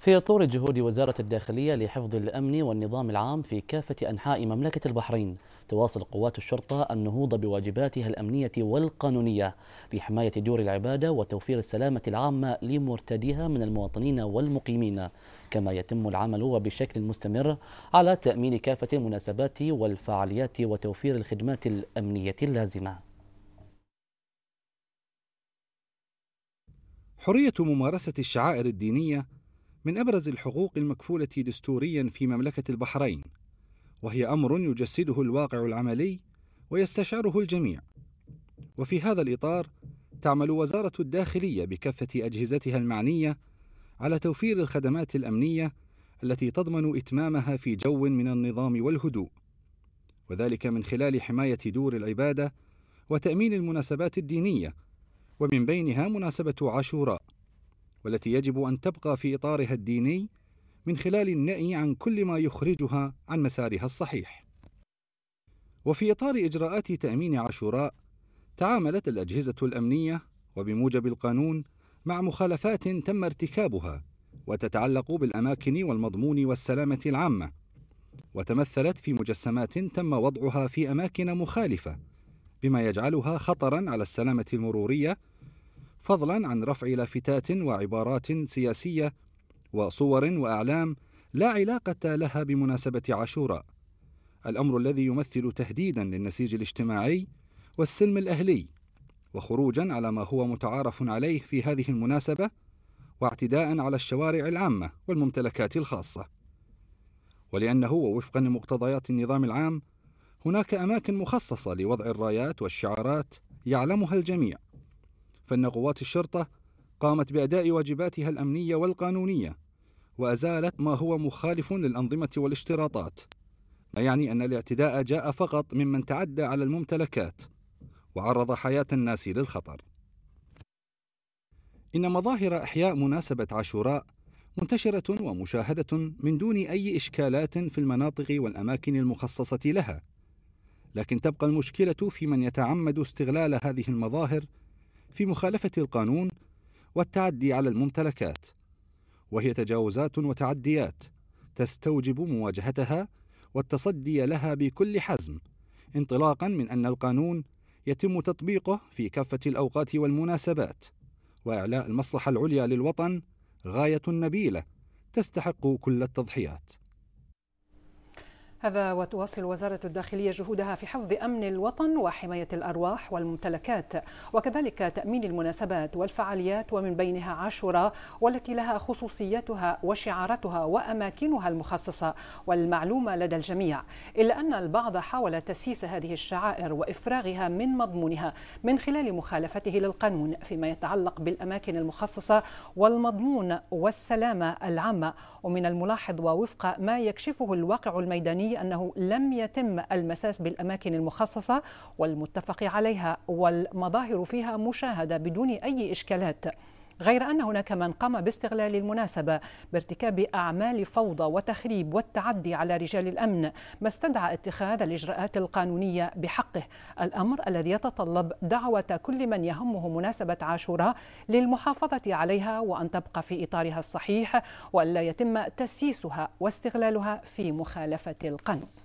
في إطار جهود وزارة الداخلية لحفظ الأمن والنظام العام في كافة أنحاء مملكة البحرين تواصل قوات الشرطة النهوض بواجباتها الأمنية والقانونية لحماية دور العبادة وتوفير السلامة العامة لمرتديها من المواطنين والمقيمين كما يتم العمل وبشكل مستمر على تأمين كافة المناسبات والفعاليات وتوفير الخدمات الأمنية اللازمة حرية ممارسة الشعائر الدينية من أبرز الحقوق المكفولة دستوريا في مملكة البحرين وهي أمر يجسده الواقع العملي ويستشعره الجميع وفي هذا الإطار تعمل وزارة الداخلية بكافة أجهزتها المعنية على توفير الخدمات الأمنية التي تضمن إتمامها في جو من النظام والهدوء وذلك من خلال حماية دور العبادة وتأمين المناسبات الدينية ومن بينها مناسبة عاشوراء والتي يجب ان تبقى في اطارها الديني من خلال النأي عن كل ما يخرجها عن مسارها الصحيح. وفي اطار اجراءات تامين عاشوراء تعاملت الاجهزه الامنيه وبموجب القانون مع مخالفات تم ارتكابها وتتعلق بالاماكن والمضمون والسلامه العامه وتمثلت في مجسمات تم وضعها في اماكن مخالفه بما يجعلها خطرا على السلامه المروريه فضلا عن رفع لافتات وعبارات سياسية وصور وأعلام لا علاقة لها بمناسبة عاشوراء الأمر الذي يمثل تهديدا للنسيج الاجتماعي والسلم الأهلي وخروجا على ما هو متعارف عليه في هذه المناسبة واعتداء على الشوارع العامة والممتلكات الخاصة ولأنه ووفقا لمقتضيات النظام العام هناك أماكن مخصصة لوضع الرايات والشعارات يعلمها الجميع فإن قوات الشرطة قامت بأداء واجباتها الأمنية والقانونية وأزالت ما هو مخالف للأنظمة والاشتراطات ما يعني أن الاعتداء جاء فقط ممن تعدى على الممتلكات وعرض حياة الناس للخطر إن مظاهر إحياء مناسبة عاشوراء منتشرة ومشاهدة من دون أي إشكالات في المناطق والأماكن المخصصة لها لكن تبقى المشكلة في من يتعمد استغلال هذه المظاهر في مخالفة القانون والتعدي على الممتلكات وهي تجاوزات وتعديات تستوجب مواجهتها والتصدي لها بكل حزم انطلاقا من ان القانون يتم تطبيقه في كافه الاوقات والمناسبات واعلاء المصلحه العليا للوطن غايه نبيله تستحق كل التضحيات هذا وتواصل وزارة الداخلية جهودها في حفظ أمن الوطن وحماية الأرواح والممتلكات وكذلك تأمين المناسبات والفعاليات ومن بينها عاشوراء والتي لها خصوصيتها وشعاراتها وأماكنها المخصصة والمعلومة لدى الجميع إلا أن البعض حاول تسييس هذه الشعائر وإفراغها من مضمونها من خلال مخالفته للقانون فيما يتعلق بالأماكن المخصصة والمضمون والسلامة العامة ومن الملاحظ ووفق ما يكشفه الواقع الميداني الدولي أنه لم يتم المساس بالأماكن المخصصة والمتفق عليها والمظاهر فيها مشاهدة بدون أي إشكالات غير أن هناك من قام باستغلال المناسبة بارتكاب أعمال فوضى وتخريب والتعدي على رجال الأمن ما استدعى اتخاذ الإجراءات القانونية بحقه الأمر الذي يتطلب دعوة كل من يهمه مناسبة عاشوراء للمحافظة عليها وأن تبقى في إطارها الصحيح وألا يتم تسييسها واستغلالها في مخالفة القانون